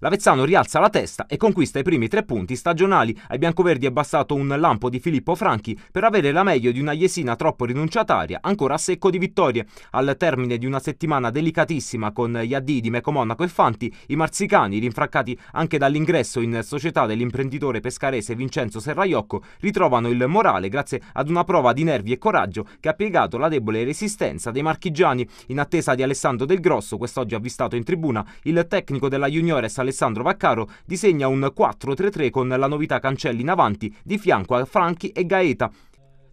L'Avezzano rialza la testa e conquista i primi tre punti stagionali. Ai biancoverdi è bastato un lampo di Filippo Franchi per avere la meglio di una Iesina troppo rinunciataria, ancora a secco di vittorie. Al termine di una settimana delicatissima con gli addii di Mecomonaco e Fanti, i marzicani, rinfraccati anche dall'ingresso in società dell'imprenditore pescarese Vincenzo Serraiocco, ritrovano il morale grazie ad una prova di nervi e coraggio che ha piegato la debole resistenza dei marchigiani. In attesa di Alessandro Del Grosso, quest'oggi avvistato in tribuna, il tecnico della Juniores Alessandro Vaccaro disegna un 4-3-3 con la novità Cancelli in avanti, di fianco a Franchi e Gaeta,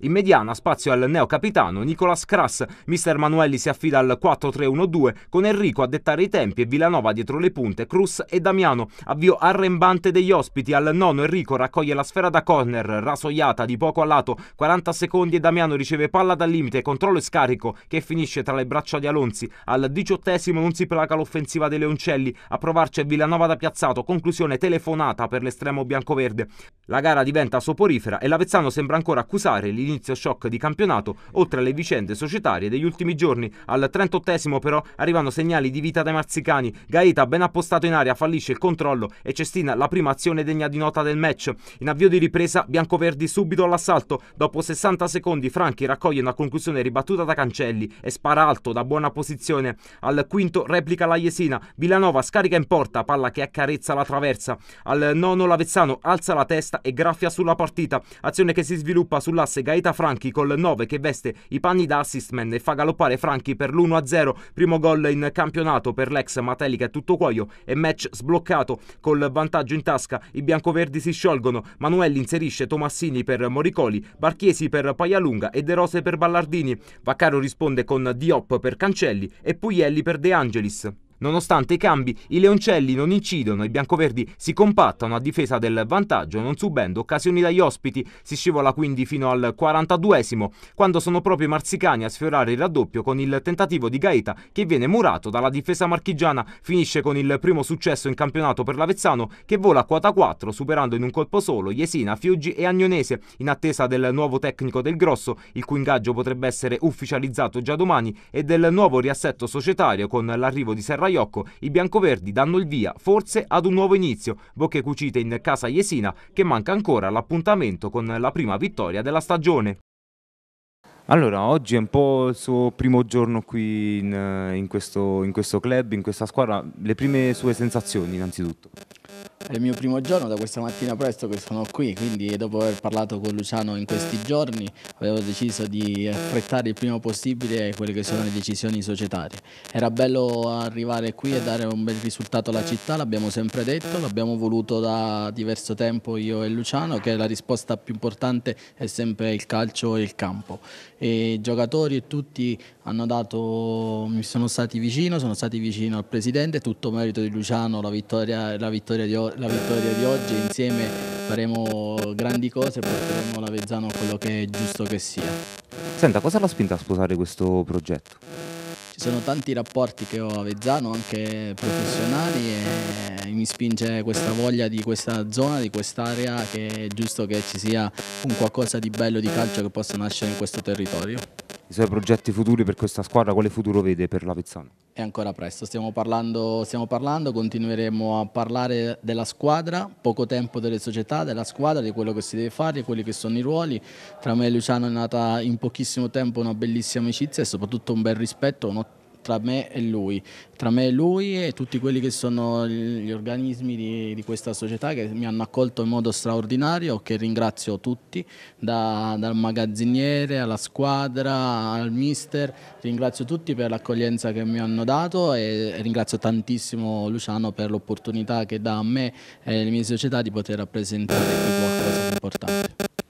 in mediana spazio al neocapitano Nicolas Kras. mister Manuelli si affida al 4-3-1-2 con Enrico a dettare i tempi e Villanova dietro le punte, Cruz e Damiano. Avvio arrembante degli ospiti, al nono Enrico raccoglie la sfera da corner, rasoiata di poco a lato, 40 secondi e Damiano riceve palla dal limite, controllo e scarico che finisce tra le braccia di Alonzi. Al diciottesimo non si placa l'offensiva dei Leoncelli, a provarci è Villanova da piazzato, conclusione telefonata per l'estremo biancoverde. La gara diventa soporifera e l'Avezzano sembra ancora accusare l'inizio inizio shock di campionato, oltre alle vicende societarie degli ultimi giorni. Al 38 però arrivano segnali di vita dai marzicani. Gaeta, ben appostato in aria, fallisce il controllo e Cestina la prima azione degna di nota del match. In avvio di ripresa, biancoverdi subito all'assalto. Dopo 60 secondi, Franchi raccoglie una conclusione ribattuta da Cancelli e spara alto da buona posizione. Al quinto replica la Jesina. Villanova scarica in porta, palla che accarezza la traversa. Al nono Lavezzano alza la testa e graffia sulla partita. Azione che si sviluppa sull'asse Gaeta Gaeta Franchi col 9 che veste i panni da assistman e fa galoppare Franchi per l'1-0, primo gol in campionato per l'ex Matelica tutto cuoio e match sbloccato col vantaggio in tasca. I biancoverdi si sciolgono, Manuelli inserisce Tomassini per Moricoli, Barchiesi per Paialunga e De Rose per Ballardini. Vaccaro risponde con Diop per Cancelli e Puglielli per De Angelis. Nonostante i cambi, i leoncelli non incidono, i biancoverdi si compattano a difesa del vantaggio, non subendo occasioni dagli ospiti. Si scivola quindi fino al 42esimo, quando sono proprio i marsicani a sfiorare il raddoppio con il tentativo di Gaeta che viene murato dalla difesa marchigiana. Finisce con il primo successo in campionato per l'Avezzano che vola a quota 4 superando in un colpo solo Jesina, Fiuggi e Agnonese in attesa del nuovo tecnico del Grosso, il cui ingaggio potrebbe essere ufficializzato già domani, e del nuovo riassetto societario con l'arrivo di Serra Raiocco, i biancoverdi danno il via, forse ad un nuovo inizio. Bocche cucite in casa Jesina, che manca ancora l'appuntamento con la prima vittoria della stagione. Allora, oggi è un po' il suo primo giorno qui in, eh, in, questo, in questo club, in questa squadra. Le prime sue sensazioni, innanzitutto. È il mio primo giorno da questa mattina presto che sono qui, quindi dopo aver parlato con Luciano in questi giorni avevo deciso di affrettare il prima possibile quelle che sono le decisioni societarie. Era bello arrivare qui e dare un bel risultato alla città, l'abbiamo sempre detto, l'abbiamo voluto da diverso tempo io e Luciano, che la risposta più importante è sempre il calcio e il campo. E I giocatori e tutti hanno dato, mi sono stati vicino, sono stati vicino al Presidente, tutto merito di Luciano, la vittoria, la vittoria di oggi la vittoria di oggi insieme faremo grandi cose e porteremo l'Avezzano a quello che è giusto che sia. Senta, cosa l'ha spinta a sposare questo progetto? Ci sono tanti rapporti che ho a Vezzano, anche professionali, e mi spinge questa voglia di questa zona, di quest'area, che è giusto che ci sia un qualcosa di bello di calcio che possa nascere in questo territorio i suoi progetti futuri per questa squadra, quale futuro vede per la Pezzana? È ancora presto, stiamo parlando, stiamo parlando, continueremo a parlare della squadra, poco tempo delle società, della squadra, di quello che si deve fare, di quelli che sono i ruoli. Tra me e Luciano è nata in pochissimo tempo una bellissima amicizia e soprattutto un bel rispetto, un'ottima tra me e lui, tra me e lui e tutti quelli che sono gli organismi di, di questa società che mi hanno accolto in modo straordinario, che ringrazio tutti, da, dal magazziniere alla squadra, al mister, ringrazio tutti per l'accoglienza che mi hanno dato e ringrazio tantissimo Luciano per l'opportunità che dà a me e alle mie società di poter rappresentare qui qualcosa di importante.